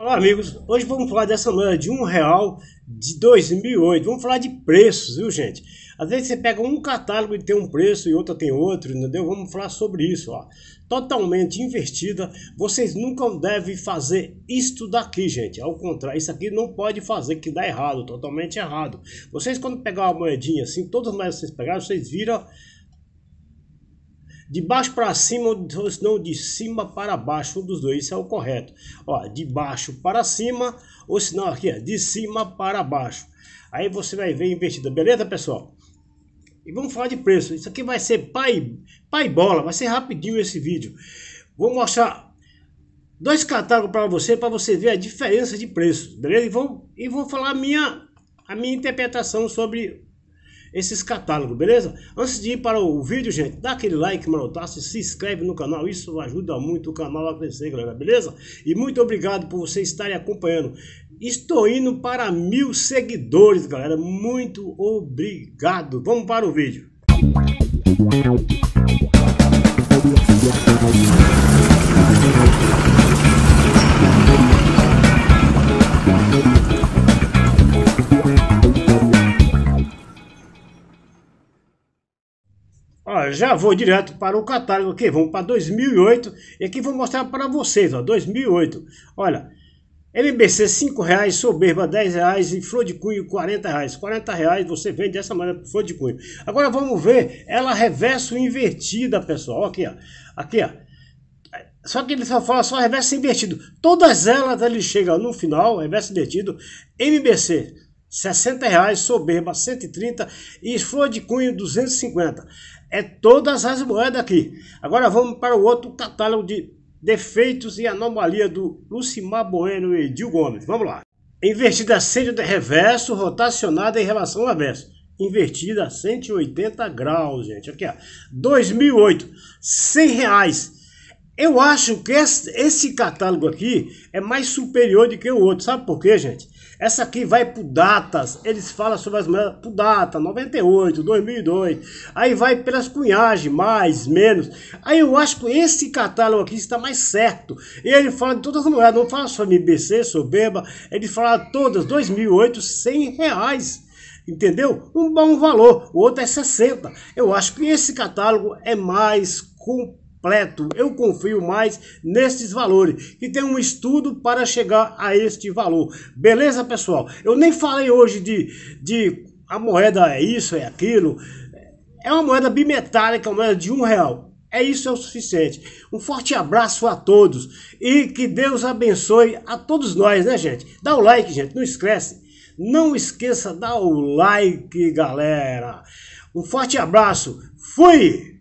Olá amigos, hoje vamos falar dessa moeda de um real de 2008, vamos falar de preços, viu gente? Às vezes você pega um catálogo e tem um preço e outra tem outro, entendeu? Vamos falar sobre isso, ó. Totalmente invertida, vocês nunca devem fazer isto daqui, gente. Ao contrário, isso aqui não pode fazer, que dá errado, totalmente errado. Vocês quando pegar uma moedinha assim, todas as moedas que vocês pegaram, vocês viram de baixo para cima, ou não de cima para baixo, um dos dois, isso é o correto. Ó, de baixo para cima, ou se não, aqui, ó, de cima para baixo. Aí você vai ver investida, beleza, pessoal? E vamos falar de preço. Isso aqui vai ser pai, pai bola, vai ser rapidinho esse vídeo. Vou mostrar dois catálogos para você, para você ver a diferença de preços, beleza? E vou, e vou falar a minha, a minha interpretação sobre esses catálogos, beleza? Antes de ir para o vídeo, gente, dá aquele like, mano, tá? Se inscreve no canal, isso ajuda muito o canal a crescer, galera, beleza? E muito obrigado por vocês estarem acompanhando. Estou indo para mil seguidores, galera. Muito obrigado. Vamos para o vídeo. Música já vou direto para o catálogo aqui, vamos para 2008 e aqui vou mostrar para vocês, ó, 2008. Olha, MBC 5 reais, Soberba 10 reais e Flor de Cunho 40 reais. 40 reais você vende dessa maneira Flor de Cunho. Agora vamos ver ela reverso invertida, pessoal. Aqui, ó. Aqui, ó. Só que ele só fala só reverso invertido. Todas elas ele chega no final, reverso invertido, MBC 60 reais, soberba 130 e flor de cunho 250. É todas as moedas aqui. Agora vamos para o outro catálogo de defeitos e anomalia do Lucimar Bueno e Edil Gomes. Vamos lá. Invertida 100 de reverso, rotacionada em relação ao avesso. Invertida 180 graus, gente. Aqui, ó. 2008, 100 reais. Eu acho que esse catálogo aqui é mais superior do que o outro. Sabe por quê, gente? Essa aqui vai pro datas, eles falam sobre as moedas pro data, 98, 2002. Aí vai pelas cunhagens, mais, menos. Aí eu acho que esse catálogo aqui está mais certo. E ele fala de todas as moedas, não fala só MBC, Soberba, ele fala todas, 2008, 100 reais entendeu? Um bom valor, o outro é 60. Eu acho que esse catálogo é mais completo completo. Eu confio mais nesses valores, que tem um estudo para chegar a este valor. Beleza, pessoal? Eu nem falei hoje de, de a moeda é isso, é aquilo. É uma moeda bimetálica, uma moeda de um real. É isso é o suficiente. Um forte abraço a todos e que Deus abençoe a todos nós, né, gente? Dá o like, gente, não esquece. Não esqueça, dá o like, galera. Um forte abraço. Fui!